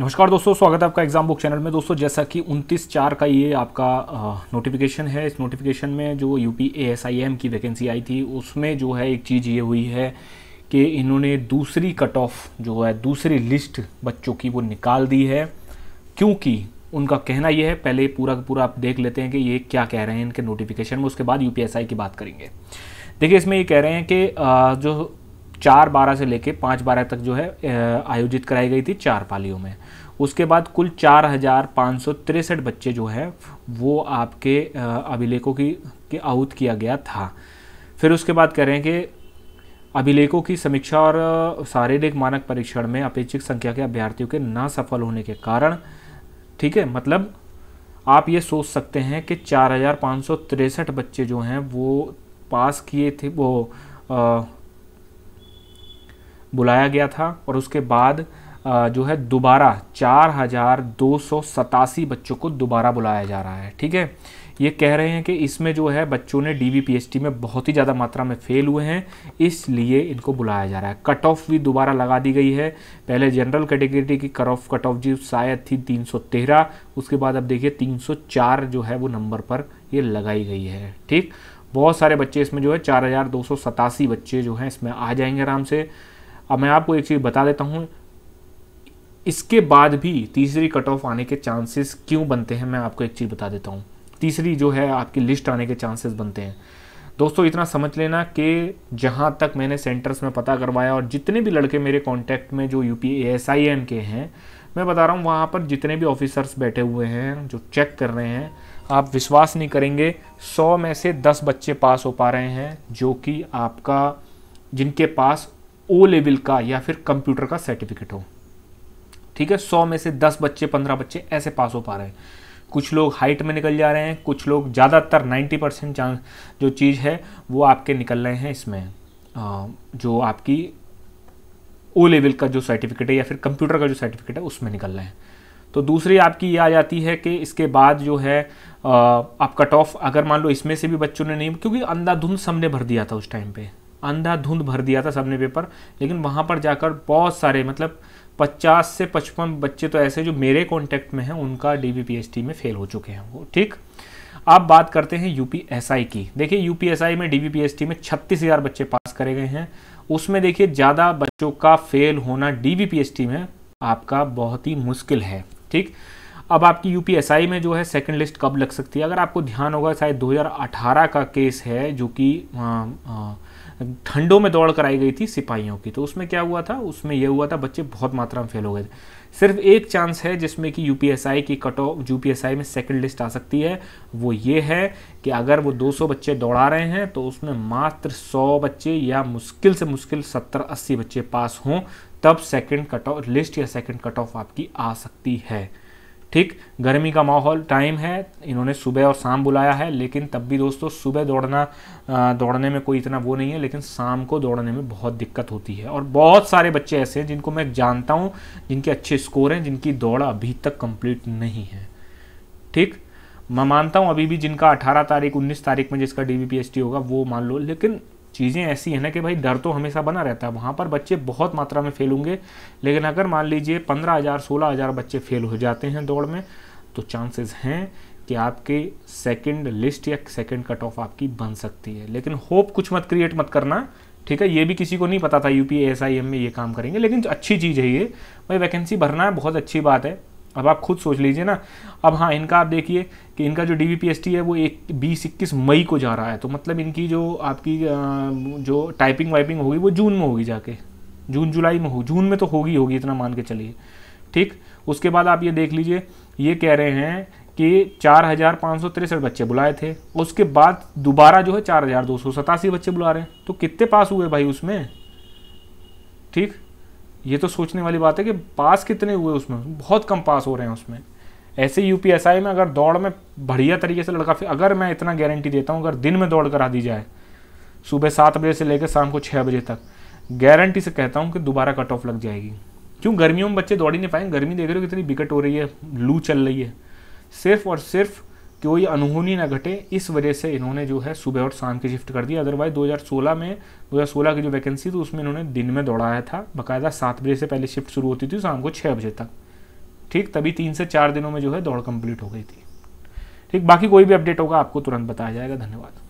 नमस्कार दोस्तों स्वागत है आपका एग्जाम बुक चैनल में दोस्तों जैसा कि 29 चार का ये आपका नोटिफिकेशन है इस नोटिफिकेशन में जो यूपी एएसआईएम की वैकेंसी आई थी उसमें जो है एक चीज़ ये हुई है कि इन्होंने दूसरी कट ऑफ जो है दूसरी लिस्ट बच्चों की वो निकाल दी है क्योंकि उनका कहना यह है पहले पूरा का पूरा आप देख लेते हैं कि ये क्या कह रहे हैं इनके नोटिफिकेशन में उसके बाद यू की बात करेंगे देखिए इसमें ये कह रहे हैं कि जो चार बारह से लेकर पाँच बारह तक जो है आयोजित कराई गई थी चार पालियों में उसके बाद कुल चार हज़ार पाँच सौ तिरसठ बच्चे जो है वो आपके अभिलेखों की के आउट किया गया था फिर उसके बाद कह रहे हैं कि अभिलेखों की समीक्षा और शारीरिक मानक परीक्षण में अपेक्षित संख्या के अभ्यर्थियों के ना सफल होने के कारण ठीक है मतलब आप ये सोच सकते हैं कि चार हज़ार पाँच सौ तिरसठ बच्चे जो हैं वो पास किए थे वो आ, बुलाया गया था और उसके बाद जो है दोबारा चार हज़ार दो सौ सतासी बच्चों को दोबारा बुलाया जा रहा है ठीक है ये कह रहे हैं कि इसमें जो है बच्चों ने डी पीएचटी में बहुत ही ज़्यादा मात्रा में फेल हुए हैं इसलिए इनको बुलाया जा रहा है कट ऑफ भी दोबारा लगा दी गई है पहले जनरल कैटेगरी की कर ऑफ कट ऑफ जी शायद थी 313 उसके बाद अब देखिए 304 जो है वो नंबर पर ये लगाई गई है ठीक बहुत सारे बच्चे इसमें जो है चार बच्चे जो हैं इसमें आ जाएंगे आराम से अब मैं आपको एक चीज़ बता देता हूँ इसके बाद भी तीसरी कट ऑफ आने के चांसेस क्यों बनते हैं मैं आपको एक चीज़ बता देता हूँ तीसरी जो है आपकी लिस्ट आने के चांसेस बनते हैं दोस्तों इतना समझ लेना कि जहाँ तक मैंने सेंटर्स में पता करवाया और जितने भी लड़के मेरे कॉन्टैक्ट में जो U P S I M के हैं मैं बता रहा हूँ वहाँ पर जितने भी ऑफिसर्स बैठे हुए हैं जो चेक कर रहे हैं आप विश्वास नहीं करेंगे सौ में से दस बच्चे पास हो पा रहे हैं जो कि आपका जिनके पास ओ लेवल का या फिर कंप्यूटर का सर्टिफिकेट हो ठीक है सौ में से दस बच्चे पंद्रह बच्चे ऐसे पास हो पा रहे हैं कुछ लोग हाइट में निकल जा रहे हैं कुछ लोग ज़्यादातर नाइन्टी परसेंट चांस जो चीज़ है वो आपके निकल रहे हैं इसमें जो आपकी ओ लेवल का जो सर्टिफिकेट है या फिर कंप्यूटर का जो सर्टिफिकेट है उसमें निकल रहे हैं तो दूसरी आपकी ये आ जाती है कि इसके बाद जो है आप कट ऑफ अगर मान लो इसमें से भी बच्चों ने नहीं क्योंकि अंधाधुंध सबने भर दिया था उस टाइम पे अंधाधुंध भर दिया था सबने पेपर लेकिन वहाँ पर जाकर बहुत सारे मतलब 50 से 55 बच्चे तो ऐसे जो मेरे कॉन्टेक्ट में हैं उनका डी में फेल हो चुके हैं वो ठीक आप बात करते हैं यूपीएसआई की देखिए यूपीएसआई में डी में छत्तीस बच्चे पास करे गए हैं उसमें देखिए ज़्यादा बच्चों का फेल होना डी में आपका बहुत ही मुश्किल है ठीक अब आपकी यू में जो है सेकंड लिस्ट कब लग सकती है अगर आपको ध्यान होगा शायद 2018 का केस है जो कि ठंडों में दौड़ कराई गई थी सिपाहियों की तो उसमें क्या हुआ था उसमें यह हुआ था बच्चे बहुत मात्रा में फेल हो गए थे सिर्फ एक चांस है जिसमें कि यूपीएसआई की कट ऑफ यू में सेकंड लिस्ट आ सकती है वो ये है कि अगर वो 200 बच्चे दौड़ा रहे हैं तो उसमें मात्र 100 बच्चे या मुश्किल से मुश्किल 70-80 बच्चे पास हों तब सेकेंड कट ऑफ लिस्ट या सेकेंड कट ऑफ आपकी आ सकती है ठीक गर्मी का माहौल टाइम है इन्होंने सुबह और शाम बुलाया है लेकिन तब भी दोस्तों सुबह दौड़ना दौड़ने में कोई इतना वो नहीं है लेकिन शाम को दौड़ने में बहुत दिक्कत होती है और बहुत सारे बच्चे ऐसे हैं जिनको मैं जानता हूँ जिनके अच्छे स्कोर हैं जिनकी दौड़ अभी तक कंप्लीट नहीं है ठीक मैं मानता हूँ अभी भी जिनका अठारह तारीख उन्नीस तारीख में जिसका डी होगा वो मान लो लेकिन चीज़ें ऐसी हैं ना कि भाई डर तो हमेशा बना रहता है वहाँ पर बच्चे बहुत मात्रा में फेल होंगे लेकिन अगर मान लीजिए पंद्रह हज़ार सोलह हज़ार बच्चे फेल हो जाते हैं दौड़ में तो चांसेस हैं कि आपके सेकंड लिस्ट या सेकंड कट ऑफ आपकी बन सकती है लेकिन होप कुछ मत क्रिएट मत करना ठीक है ये भी किसी को नहीं पता था यू पी में ये काम करेंगे लेकिन अच्छी चीज़ है ये भाई वैकेंसी भरना है बहुत अच्छी बात है अब आप खुद सोच लीजिए ना अब हाँ इनका आप देखिए कि इनका जो डी है वो एक बीस इक्कीस मई को जा रहा है तो मतलब इनकी जो आपकी जो टाइपिंग वाइपिंग होगी वो जून में होगी जाके जून जुलाई में हो जून में तो होगी होगी इतना मान के चलिए ठीक उसके बाद आप ये देख लीजिए ये कह रहे हैं कि चार हज़ार पाँच सौ तिरसठ बच्चे बुलाए थे उसके बाद दोबारा जो है चार हज़ार दो सौ सतासी बच्चे बुला रहे हैं तो कितने पास हुए भाई उसमें ठीक ये तो सोचने वाली बात है कि पास कितने हुए उसमें बहुत कम पास हो रहे हैं उसमें ऐसे यू में अगर दौड़ में बढ़िया तरीके से लड़का अगर मैं इतना गारंटी देता हूँ अगर दिन में दौड़ करा दी जाए सुबह सात बजे से लेकर शाम को छः बजे तक गारंटी से कहता हूँ कि दोबारा कट ऑफ लग जाएगी क्यों गर्मियों में बच्चे दौड़ ही नहीं पाएंगे गर्मी देख रहे हो कितनी बिकट हो रही है लू चल रही है सिर्फ और सिर्फ कोई अनहोनी ना घटे इस वजह से इन्होंने जो है सुबह और शाम की शिफ्ट कर दी अदरवाइज 2016 में 2016 की जो वैकेंसी थी उसमें इन्होंने दिन में दौड़ाया था बाकायदा सात बजे से पहले शिफ्ट शुरू होती थी शाम को छः बजे तक ठीक तभी तीन से चार दिनों में जो है दौड़ कंप्लीट हो गई थी ठीक बाकी कोई भी अपडेट होगा आपको तुरंत बताया जाएगा धन्यवाद